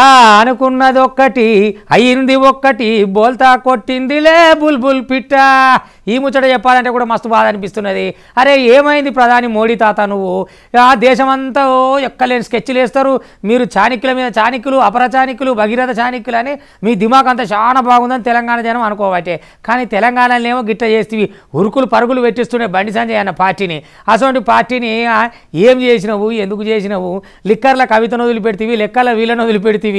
ఆ ఒక్కటి అయింది ఒక్కటి బోల్తా కొట్టిందిలే బుల్ పిట్ట ఈ ముచ్చట చెప్పాలంటే కూడా మస్తు బాధ అనిపిస్తున్నది అరే ఏమైంది ప్రధాని మోడీ తాత నువ్వు ఆ దేశమంతా ఎక్కలేని స్కెచ్లు వేస్తారు మీరు చాణిక్యుల మీద చాణిక్యులు అపరచాణిక్యులు భగీరథ చాణిక్యులు అని మీ దిమాగ్ అంతా చాలా బాగుందని తెలంగాణ జనం అనుకోవటే కానీ తెలంగాణలోనేమో గిట్ట చేస్తేవి ఉరుకులు పరుగులు పెట్టిస్తుండే బండి సంజయ్ అన్న పార్టీని అటువంటి పార్టీని ఏం చేసినావు ఎందుకు చేసినావు లిక్కర్ల కవితను వదిలిపెడితేవి లెక్కల వీళ్ళ నదులు పెడితే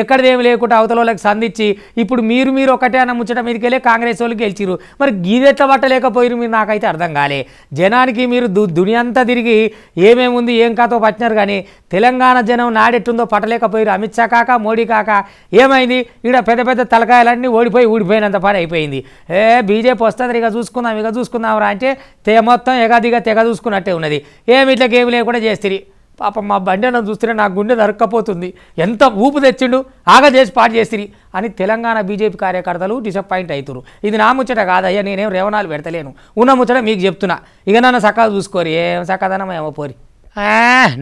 ఎక్కడదేమి లేకుండా అవతల వాళ్ళకి సంధించి ఇప్పుడు మీరు మీరు ఒకటే అన్న ముచ్చట మీదకెళ్ళి కాంగ్రెస్ వాళ్ళు గెలిచిరు మరి గీదెట్ల పట్టలేకపోయారు మీరు నాకైతే అర్థం కాలే జనానికి మీరు దు దునియంతా తిరిగి ఏమేముంది ఏం కాతో పట్టినారు కానీ తెలంగాణ జనం నాడెట్టుందో పట్టలేకపోయారు అమిత్ షా కాక మోడీ కాక ఏమైంది ఇక్కడ పెద్ద పెద్ద తలకాయలన్నీ ఓడిపోయి ఊడిపోయినంత పని అయిపోయింది ఏ బీజేపీ వస్తుంది ఇక చూసుకుందాం ఇక చూసుకుందాం రా అంటే తె మొత్తం ఎగాదిగా తెగ చూసుకున్నట్టే ఉన్నది ఏమి గేమ్ లేకుండా చేస్తే పాపం మా బండి అన్న చూస్తేనే నా గుండె దొరక్కపోతుంది ఎంత ఊపు తెచ్చిండు ఆగా చేసి పాటు చేసిరి అని తెలంగాణ బీజేపీ కార్యకర్తలు డిసప్పాయింట్ అవుతున్నారు ఇది నా ముచ్చట కాదయ్యా నేనేం రేవణాలు పెడతలేను ఉన్న ముచ్చట మీకు చెప్తున్నా ఇక నన్ను సక్కగా చూసుకోరు ఏం సకాదనం ఏమో పోరి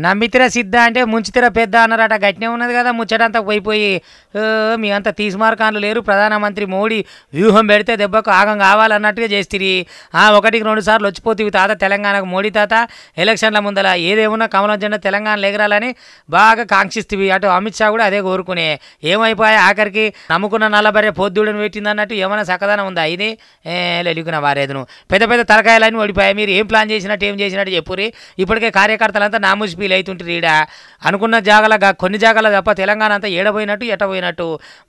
నమ్మితిరా సిద్ధ అంటే ముంచుతిరా పెద్ద అన్నారట గట్టినే ఉన్నది కదా ముచ్చటంతా పోయిపోయి మీ అంత తీసిమార్కాన్లు లేరు ప్రధానమంత్రి మోడీ వ్యూహం పెడితే దెబ్బకు ఆగం కావాలన్నట్టుగా ఆ ఒకటికి రెండు సార్లు వచ్చిపోతీవి తాత తెలంగాణకు మోడీ తాత ఎలక్షన్ల ముందల ఏదేమున్నా కమలం జెండా తెలంగాణ ఎగరాలని బాగా కాంక్షిస్తుంది అటు అమిత్ షా కూడా అదే కోరుకునే ఏమైపోయాయి ఆఖరికి నమ్ముకున్న నల్లబరే పొద్దుడిని పెట్టింది అన్నట్టు ఏమైనా సకదానం ఉందా ఇది లెలుగున వారేదను పెద్ద పెద్ద తలకాయలన్నీ ఓడిపోయాయి మీరు ఏం ప్లాన్ చేసినట్టు ఏం చేసినట్టు చెప్పురి ఇప్పటికే కార్యకర్త ప్రాంతాలంతా నామూజ్ ఫీల్ అవుతుంటారు ఈడ అనుకున్న జాగాలగా కొన్ని జాగాల తప్ప తెలంగాణ అంతా ఏడబోయినట్టు ఎటబోయినట్టు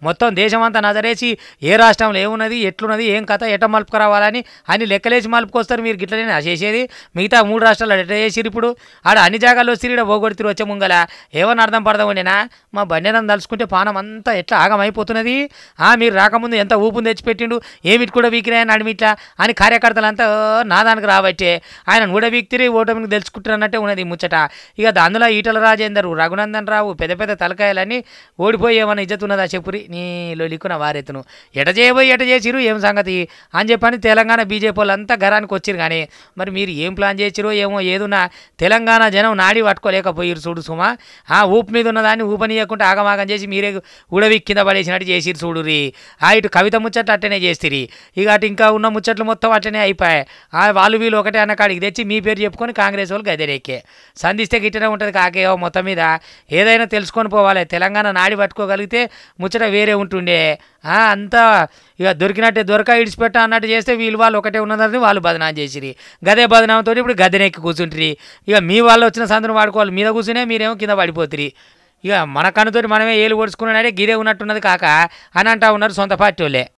మొత్తం దేశం అంతా నజరేసి ఏ రాష్ట్రంలో ఏమున్నది ఎట్లున్నది ఏం కథ ఎట మలుపుకు రావాలని అని లెక్కలేసి మలుపుకొస్తారు మీరు గిట్లనే చేసేది మిగతా మూడు రాష్ట్రాలు ఎట చేసిరు ఇప్పుడు ఆడ అన్ని జాగాల్లో సిరిడ పోగొడుతురు వచ్చే ముంగల ఏమన్నా అర్థం పడదాం నేనా మా బండినం తలుచుకుంటే పానం అంతా ఎట్లా ఆగమైపోతున్నది మీరు రాకముందు ఎంత ఊపుని తెచ్చిపెట్టిండు ఏమిటి కూడా వీకిరాయని అడిమిట్లా అని కార్యకర్తలంతా నాదానికి రాబట్టే ఆయన కూడా వీక్తిరి ఓటమికి తెలుసుకుంటారన్నట్టే ఉన్నది ముచ్చట ఇక అందులో ఈటల రాజేందర్ రఘునందన్ రావు పెద్ద పెద్ద తలకాయలన్నీ ఓడిపోయేమని ఇజ్జత్ ఉన్నదా చెప్పురి నీలో లిక్కున వారెత్తును ఎట చేయబోయి ఎట చేసిరు ఏం సంగతి అని చెప్పని తెలంగాణ బీజేపీ వాళ్ళు అంతా గరానికి వచ్చిరు కానీ మరి మీరు ఏం ప్లాన్ చేసిరో ఏమో ఏదున్నా తెలంగాణ జనం నాడి పట్టుకోలేకపోయారు చూడు సుమా ఆ ఊపు మీద ఉన్నదాన్ని ఊపనీయకుండా ఆగమాగం చేసి మీరే ఉడవి కింద పడేసినట్టు చేసిరు చూడురి ఆ ఇటు కవిత ముచ్చట్లు అట్టనే చేసిరి ఇక అటు ఇంకా ఉన్న ముచ్చట్లు మొత్తం అట్టనే అయిపోయాయి వాళ్ళు వీళ్ళు ఒకటే అన్న కాడికి తెచ్చి మీ పేరు చెప్పుకొని కాంగ్రెస్ వాళ్ళు గదిరేకే సంధిస్తే గిట్టనే ఉంటుంది కాకేయో మొత్తం మీద ఏదైనా తెలుసుకొని పోవాలి తెలంగాణ నాడి పట్టుకోగలిగితే ముచ్చట వేరే ఉంటుండే అంతా ఇక దొరికినట్టే దొరక ఇడిచిపెట్ట అన్నట్టు చేస్తే వీళ్ళు వాళ్ళు ఒకటే ఉన్నదని వాళ్ళు బదనాం చేసిరి గదే బదనాంతో ఇప్పుడు గదెనెక్కి కూర్చుంటారు ఇక మీ వాళ్ళు వచ్చిన సందర్భం వాడుకోవాలి మీద కూర్చునే మీరేమో కింద పడిపోతుంది ఇక మన కన్నుతోటి మనమే ఏలు ఓడుచుకున్నాడే గిరే ఉన్నట్టున్నది కాక అని అంటా ఉన్నారు సొంత పార్టీ వాళ్ళే